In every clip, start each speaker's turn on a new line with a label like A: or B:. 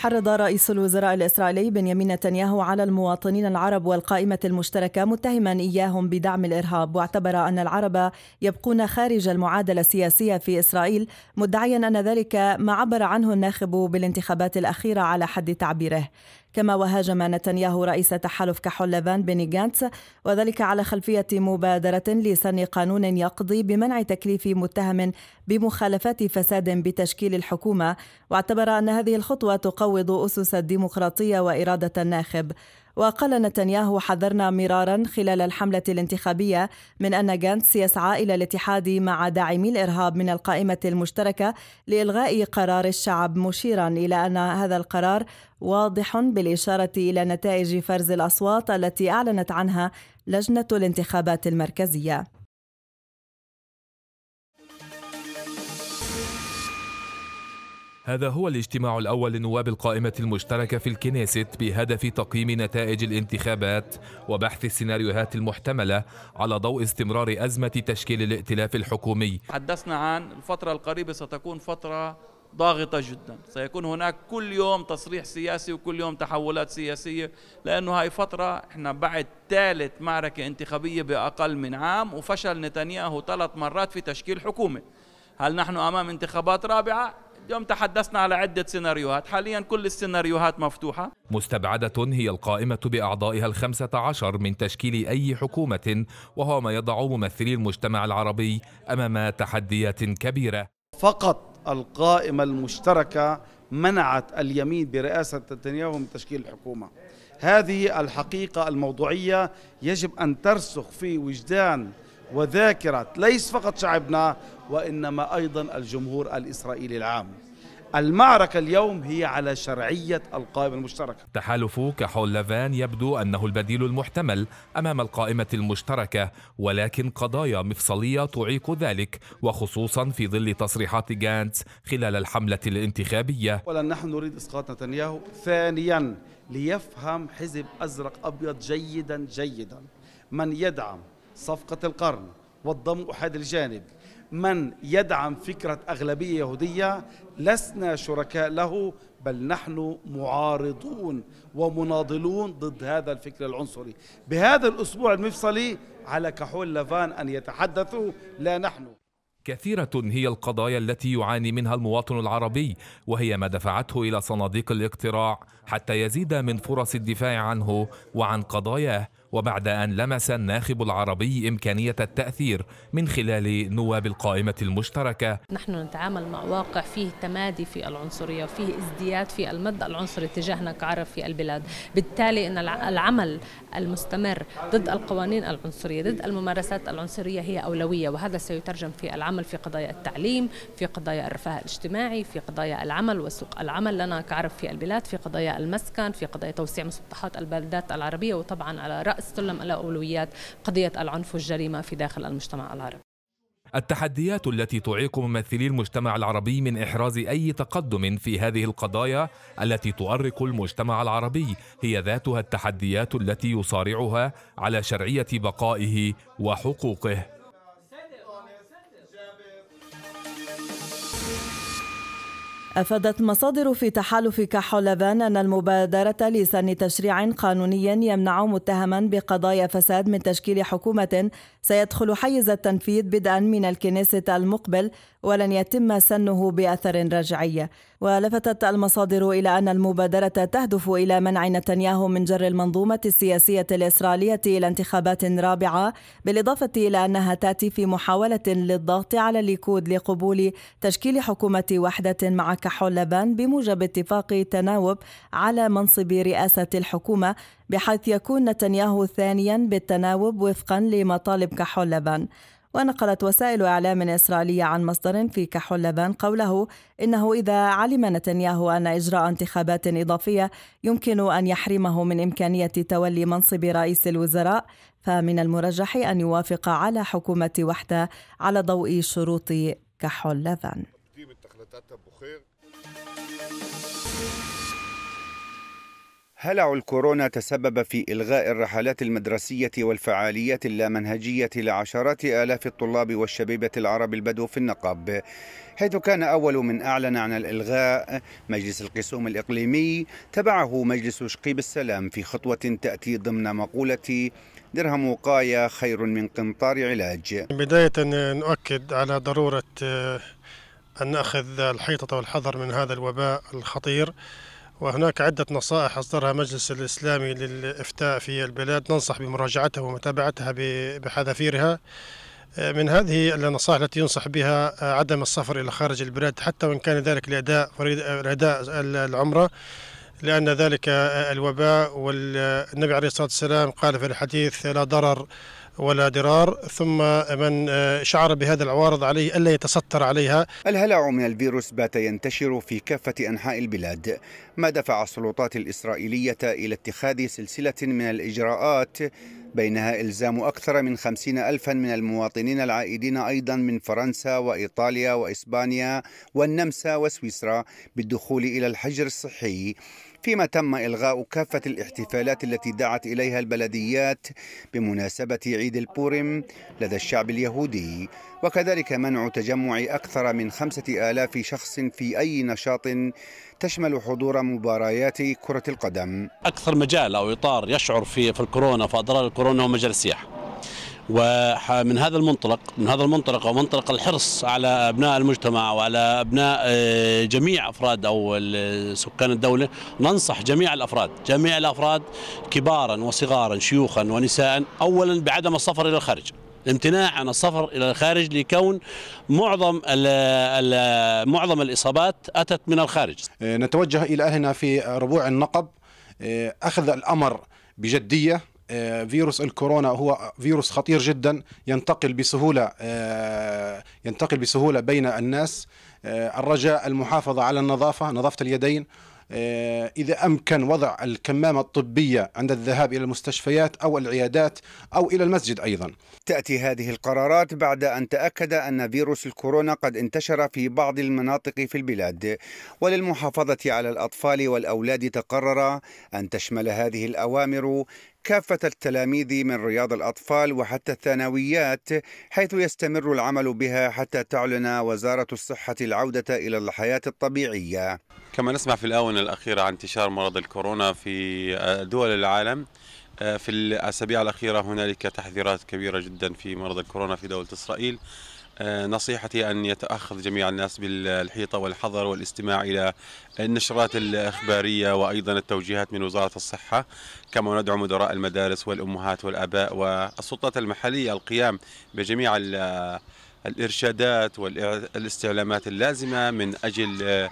A: حرض رئيس الوزراء الإسرائيلي بنيامين نتنياهو على المواطنين العرب والقائمة المشتركة متهما إياهم بدعم الإرهاب واعتبر أن العرب يبقون خارج المعادلة السياسية في إسرائيل مدعيا أن ذلك ما عبر عنه الناخب بالانتخابات الأخيرة على حد تعبيره كما وهاجم نتنياهو رئيس تحالف كحول لبان بيني جانتس وذلك على خلفية مبادرة لسن قانون يقضي بمنع تكليف متهم بمخالفات فساد بتشكيل الحكومة واعتبر أن هذه الخطوة تقوض أسس الديمقراطية وإرادة الناخب وقال نتنياهو حذرنا مرارا خلال الحملة الانتخابية من أن جانتس يسعى إلى الاتحاد مع داعمي الإرهاب من القائمة المشتركة لإلغاء قرار الشعب مشيرا إلى أن هذا القرار واضح بالإشارة إلى نتائج فرز الأصوات التي أعلنت عنها لجنة الانتخابات المركزية
B: هذا هو الاجتماع الأول لنواب القائمة المشتركة في الكنيست بهدف تقييم نتائج الانتخابات وبحث السيناريوهات المحتملة على ضوء استمرار أزمة تشكيل الائتلاف الحكومي
C: تحدثنا عن الفترة القريبة ستكون فترة ضاغطة جدا سيكون هناك كل يوم تصريح سياسي وكل يوم تحولات سياسية لأنه هاي فترة احنا بعد ثالث معركة انتخابية بأقل من عام وفشل نتنياهو ثلاث مرات في تشكيل حكومة هل نحن أمام انتخابات رابعة؟ يوم تحدثنا على عدة سيناريوهات حاليا كل السيناريوهات مفتوحة
B: مستبعدة هي القائمة بأعضائها الخمسة عشر من تشكيل أي حكومة وهو ما يضع ممثلي المجتمع العربي أمام تحديات كبيرة فقط القائمة
C: المشتركة منعت اليمين برئاسة نتنياهو من تشكيل الحكومة هذه الحقيقة الموضوعية يجب أن ترسخ في وجدان وذاكرة ليس فقط شعبنا وإنما أيضا الجمهور الإسرائيلي العام المعركة اليوم هي على شرعية القائمة المشتركة
B: تحالف كحول لافان يبدو أنه البديل المحتمل أمام القائمة المشتركة ولكن قضايا مفصلية تعيق ذلك وخصوصا في ظل تصريحات جانتس خلال الحملة الانتخابية
C: أولا نحن نريد إسقاط نتنياهو ثانيا ليفهم حزب أزرق أبيض جيدا جيدا من يدعم صفقة القرن والضم أحد الجانب من يدعم فكرة أغلبية يهودية لسنا شركاء له بل نحن معارضون ومناضلون ضد هذا الفكر العنصري بهذا الأسبوع المفصلي على كحول لافان أن يتحدثوا لا نحن
B: كثيرة هي القضايا التي يعاني منها المواطن العربي وهي ما دفعته إلى صناديق الاقتراع حتى يزيد من فرص الدفاع عنه وعن قضاياه وبعد أن لمس الناخب العربي إمكانية التأثير من خلال نواب القائمة المشتركة
D: نحن نتعامل مع واقع فيه تمادي في العنصرية وفيه ازدياد في المد العنصري تجاهنا كعرب في البلاد بالتالي أن العمل المستمر ضد القوانين العنصرية ضد الممارسات العنصرية هي أولوية وهذا سيترجم في العمل في قضايا التعليم في قضايا الرفاه الاجتماعي في قضايا العمل وسوق العمل لنا كعرب في البلاد في قضايا المسكن في قضايا توسيع مسطحات البلدات العربية وطبعا على رأس استلم الأولويات قضية العنف والجريمة في داخل المجتمع العربي
B: التحديات التي تعيق ممثلي المجتمع العربي من احراز اي تقدم في هذه القضايا التي تؤرق المجتمع العربي هي ذاتها التحديات التي يصارعها على شرعيه بقائه وحقوقه
A: أفادت مصادر في تحالف كحولفان أن المبادرة لسن تشريع قانوني يمنع متهما بقضايا فساد من تشكيل حكومة سيدخل حيز التنفيذ بدءا من الكنيسة المقبل ولن يتم سنه بأثر رجعي ولفتت المصادر إلى أن المبادرة تهدف إلى منع نتنياهو من جر المنظومة السياسية الإسرائيلية إلى انتخابات رابعة بالإضافة إلى أنها تأتي في محاولة للضغط على الليكود لقبول تشكيل حكومة وحدة مع كحول لبان بموجب اتفاق تناوب على منصب رئاسة الحكومة بحيث يكون نتنياهو ثانيا بالتناوب وفقا لمطالب كحول لبان ونقلت وسائل إعلام إسرائيلية عن مصدر في كحول لبان قوله إنه إذا علم نتنياهو أن إجراء انتخابات إضافية يمكن أن يحرمه من إمكانية تولي منصب رئيس الوزراء فمن المرجح أن يوافق على حكومة وحدة على ضوء شروط كحول لبان
E: هلع الكورونا تسبب في إلغاء الرحلات المدرسية والفعاليات اللامنهجية لعشرات آلاف الطلاب والشبيبة العرب البدو في النقب حيث كان أول من أعلن عن الإلغاء مجلس القسوم الإقليمي تبعه مجلس شقيب السلام في خطوة تأتي ضمن مقولة درهم وقاية خير من قنطار علاج
C: بداية آه، نؤكد على ضرورة آه، أن نأخذ الحيطة والحذر من هذا الوباء الخطير وهناك عدة نصائح أصدرها مجلس الإسلامي للإفتاء في البلاد ننصح بمراجعتها ومتابعتها بحذافيرها آه، من هذه النصائح التي ينصح بها آه، عدم السفر إلى خارج البلاد حتى وإن كان ذلك لأداء آه، لأداء العمرة لأن ذلك الوباء والنبي عليه الصلاة والسلام قال في الحديث لا ضرر ولا ضرار ثم من آه، شعر بهذه العوارض عليه ألا يتستر عليها
E: الهلع من الفيروس بات ينتشر في كافة أنحاء البلاد ما دفع السلطات الإسرائيلية إلى اتخاذ سلسلة من الإجراءات بينها إلزام أكثر من خمسين ألفا من المواطنين العائدين أيضا من فرنسا وإيطاليا وإسبانيا والنمسا وسويسرا بالدخول إلى الحجر الصحي فيما تم إلغاء كافة الاحتفالات التي دعت إليها البلديات بمناسبة عيد البورم لدى الشعب اليهودي وكذلك منع تجمع أكثر من خمسة آلاف شخص في أي نشاط تشمل حضور مباريات كرة القدم
C: أكثر مجال أو إطار يشعر في, في الكورونا في أضرار الكورونا هو مجال السياحة ومن هذا المنطلق من هذا المنطلق ومنطلق الحرص على ابناء المجتمع وعلى ابناء آه، جميع افراد او سكان الدوله ننصح جميع الافراد جميع الافراد كبارا وصغارا شيوخا ونساء اولا بعدم السفر الى الخارج الامتناع عن السفر الى الخارج لكون معظم الـ الـ معظم الاصابات اتت من الخارج.
E: آه، نتوجه الى اهلنا في ربوع النقب
C: آه، اخذ
E: الامر بجديه آه، فيروس الكورونا هو فيروس خطير جدا ينتقل بسهولة آه، ينتقل بسهولة بين الناس آه، الرجاء المحافظة على النظافة نظافة اليدين إذا أمكن وضع الكمامة الطبية عند الذهاب إلى المستشفيات أو العيادات أو إلى المسجد أيضا تأتي هذه القرارات بعد أن تأكد أن فيروس الكورونا قد انتشر في بعض المناطق في البلاد وللمحافظة على الأطفال والأولاد تقرر أن تشمل هذه الأوامر كافة التلاميذ من رياض الأطفال وحتى الثانويات حيث يستمر العمل بها حتى تعلن وزارة الصحة العودة إلى الحياة الطبيعية كما نسمع في الآونة الأخيرة عن انتشار مرض الكورونا في آه، دول العالم آه، في الأسابيع الأخيرة هنالك تحذيرات كبيرة جدا في مرض الكورونا في دولة إسرائيل آه، نصيحتي أن يتأخذ جميع الناس بالحيطة والحذر والاستماع إلى النشرات الإخبارية وأيضا التوجيهات من وزارة الصحة كما ندعو مدراء المدارس والأمهات والآباء والسلطات المحلية القيام بجميع الإرشادات والاستعلامات اللازمة من أجل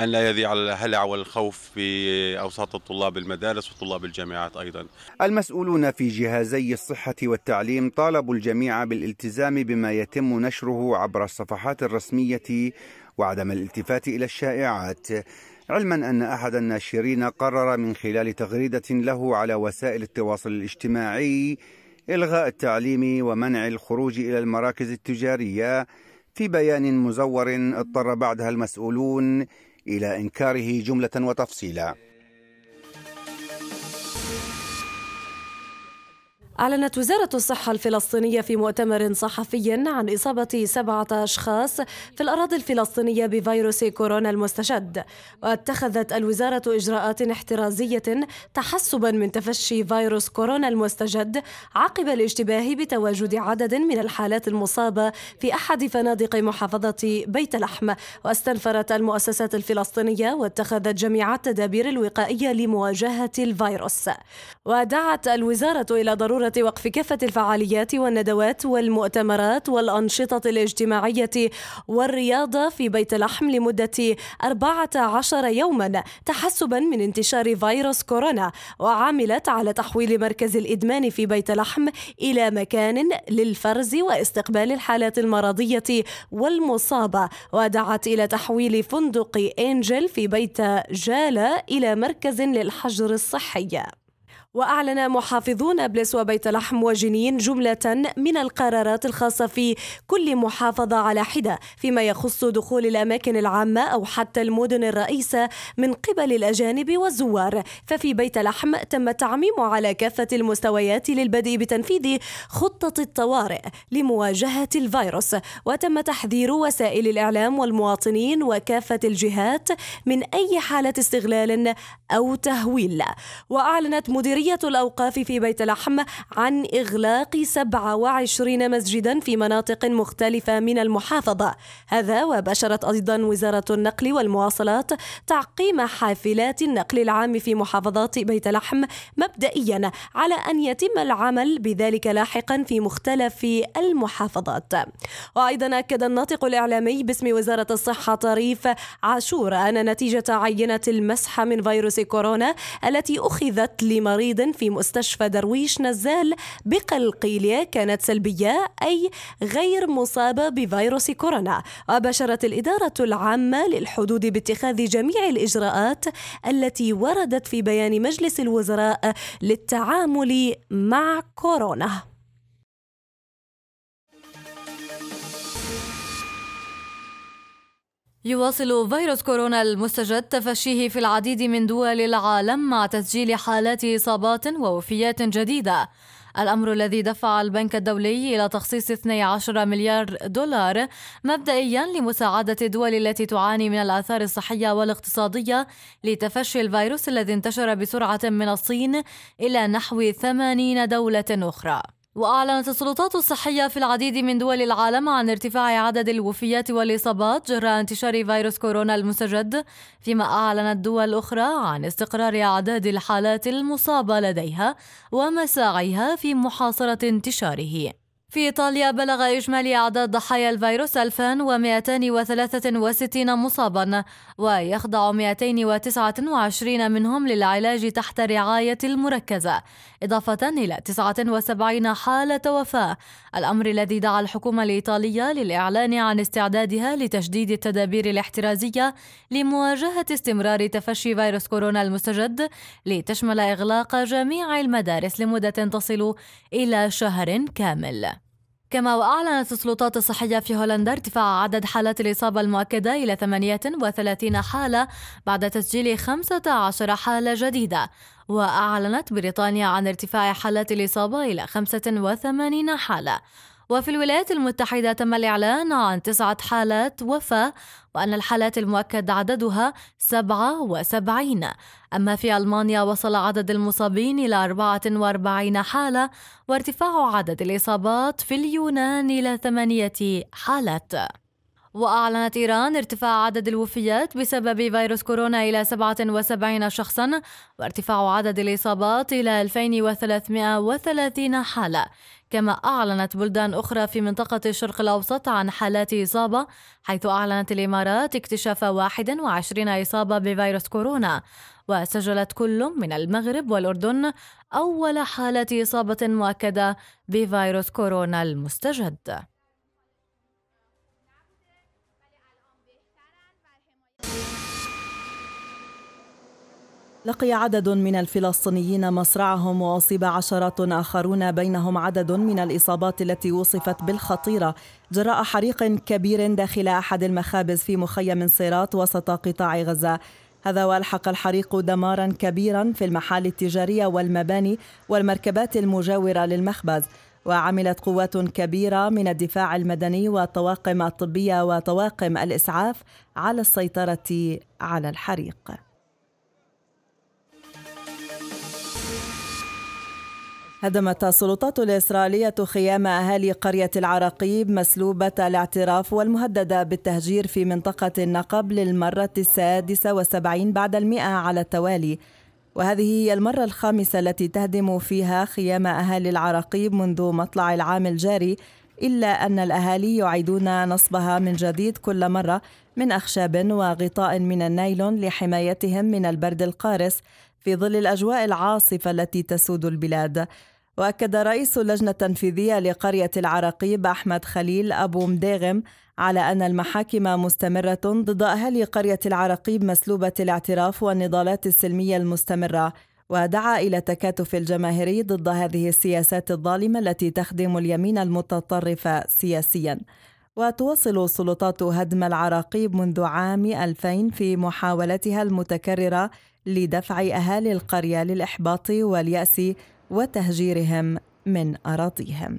E: أن لا يذيع الهلع والخوف في أوساط الطلاب المدارس وطلاب الجامعات أيضا المسؤولون في جهازي الصحة والتعليم طالبوا الجميع بالالتزام بما يتم نشره عبر الصفحات الرسمية وعدم الالتفات إلى الشائعات علما أن أحد الناشرين قرر من خلال تغريدة له على وسائل التواصل الاجتماعي إلغاء التعليم ومنع الخروج إلى المراكز التجارية في بيان مزور اضطر بعدها المسؤولون إلى إنكاره جملة وتفصيلا
D: أعلنت وزارة الصحة الفلسطينية في مؤتمر صحفي عن إصابة سبعة أشخاص في الأراضي الفلسطينية بفيروس كورونا المستجد واتخذت الوزارة إجراءات احترازية تحسبا من تفشي فيروس كورونا المستجد عقب الاشتباه بتواجد عدد من الحالات المصابة في أحد فنادق محافظة بيت لحم واستنفرت المؤسسات الفلسطينية واتخذت جميع التدابير الوقائية لمواجهة الفيروس ودعت الوزارة إلى ضرورة ضروره وقف كافه الفعاليات والندوات والمؤتمرات والانشطه الاجتماعيه والرياضه في بيت لحم لمده 14 يوما تحسبا من انتشار فيروس كورونا وعملت على تحويل مركز الادمان في بيت لحم الى مكان للفرز واستقبال الحالات المرضيه والمصابه ودعت الى تحويل فندق انجل في بيت جاله الى مركز للحجر الصحي وأعلن محافظون أبلس وبيت لحم وجنين جملة من القرارات الخاصة في كل محافظة على حدة فيما يخص دخول الأماكن العامة أو حتى المدن الرئيسة من قبل الأجانب والزوار ففي بيت لحم تم التعميم على كافة المستويات للبدء بتنفيذ خطة الطوارئ لمواجهة الفيروس وتم تحذير وسائل الإعلام والمواطنين وكافة الجهات من أي حالة استغلال أو تهويل وأعلنت مديرية مسؤولية الأوقاف في بيت لحم عن إغلاق 27 مسجدا في مناطق مختلفة من المحافظة هذا وبشرت أيضا وزارة النقل والمواصلات تعقيم حافلات النقل العام في محافظات بيت لحم مبدئيا على أن يتم العمل بذلك لاحقا في مختلف المحافظات وأيضا أكد الناطق الإعلامي باسم وزارة الصحة طريف عاشور أن نتيجة عينة المسح من فيروس كورونا التي أخذت لمريض مريض في مستشفى درويش نزال بقلقيلية كانت سلبية أي غير مصابة بفيروس كورونا وبشرت الإدارة العامة للحدود باتخاذ جميع الإجراءات التي وردت في بيان مجلس الوزراء للتعامل مع كورونا يواصل فيروس
F: كورونا المستجد تفشيه في العديد من دول العالم مع تسجيل حالات اصابات ووفيات جديده الأمر الذي دفع البنك الدولي إلى تخصيص 12 مليار دولار مبدئيا لمساعدة الدول التي تعاني من الآثار الصحية والاقتصادية لتفشي الفيروس الذي انتشر بسرعة من الصين إلى نحو 80 دولة أخرى وأعلنت السلطات الصحية في العديد من دول العالم عن ارتفاع عدد الوفيات والإصابات جراء انتشار فيروس كورونا المستجد، فيما أعلنت دول أخرى عن استقرار أعداد الحالات المصابة لديها ومساعيها في محاصرة انتشاره. في إيطاليا بلغ إجمالي أعداد ضحايا الفيروس 2263 مصابا ويخضع 229 منهم للعلاج تحت رعاية المركزة إضافة إلى 79 حالة وفاة الأمر الذي دعا الحكومة الإيطالية للإعلان عن استعدادها لتشديد التدابير الاحترازية لمواجهة استمرار تفشي فيروس كورونا المستجد لتشمل إغلاق جميع المدارس لمدة تصل إلى شهر كامل كما وأعلنت السلطات الصحية في هولندا ارتفاع عدد حالات الإصابة المؤكدة إلى 38 حالة بعد تسجيل 15 حالة جديدة وأعلنت بريطانيا عن ارتفاع حالات الإصابة إلى 85 حالة وفي الولايات المتحدة تم الإعلان عن تسعة حالات وفاة وأن الحالات المؤكد عددها 77 أما في ألمانيا وصل عدد المصابين إلى 44 حالة وارتفاع عدد الإصابات في اليونان إلى ثمانية حالات وأعلنت إيران ارتفاع عدد الوفيات بسبب فيروس كورونا إلى 77 شخصا وارتفاع عدد الإصابات إلى 2330 حالة كما أعلنت بلدان أخرى في منطقة الشرق الأوسط عن حالات إصابة حيث أعلنت الإمارات اكتشاف 21 إصابة بفيروس كورونا وسجلت كل من المغرب والأردن أول حالة إصابة مؤكدة بفيروس كورونا المستجد
A: لقي عدد من الفلسطينيين مصرعهم وأصيب عشرات آخرون بينهم عدد من الإصابات التي وصفت بالخطيرة جراء حريق كبير داخل أحد المخابز في مخيم صيرات وسط قطاع غزة هذا وألحق الحريق دمارا كبيرا في المحال التجارية والمباني والمركبات المجاورة للمخبز وعملت قوات كبيرة من الدفاع المدني والطواقم الطبية وطواقم الإسعاف على السيطرة على الحريق هدمت السلطات الإسرائيلية خيام أهالي قرية العراقيب مسلوبة الاعتراف والمهددة بالتهجير في منطقة النقب للمرة السادسة والسبعين بعد المئة على التوالي وهذه هي المرة الخامسة التي تهدم فيها خيام أهالي العراقيب منذ مطلع العام الجاري إلا أن الأهالي يعيدون نصبها من جديد كل مرة من أخشاب وغطاء من النايلون لحمايتهم من البرد القارس في ظل الأجواء العاصفة التي تسود البلاد وأكد رئيس اللجنة التنفيذية لقرية العراقيب أحمد خليل أبو مداغم على أن المحاكم مستمرة ضد أهالي قرية العراقيب مسلوبة الاعتراف والنضالات السلمية المستمرة ودعا إلى التكاتف الجماهيري ضد هذه السياسات الظالمة التي تخدم اليمين المتطرف سياسياً وتواصل السلطات هدم العراقيب منذ عام 2000 في محاولتها المتكررة لدفع أهالي القرية للإحباط واليأس وتهجيرهم من اراضيهم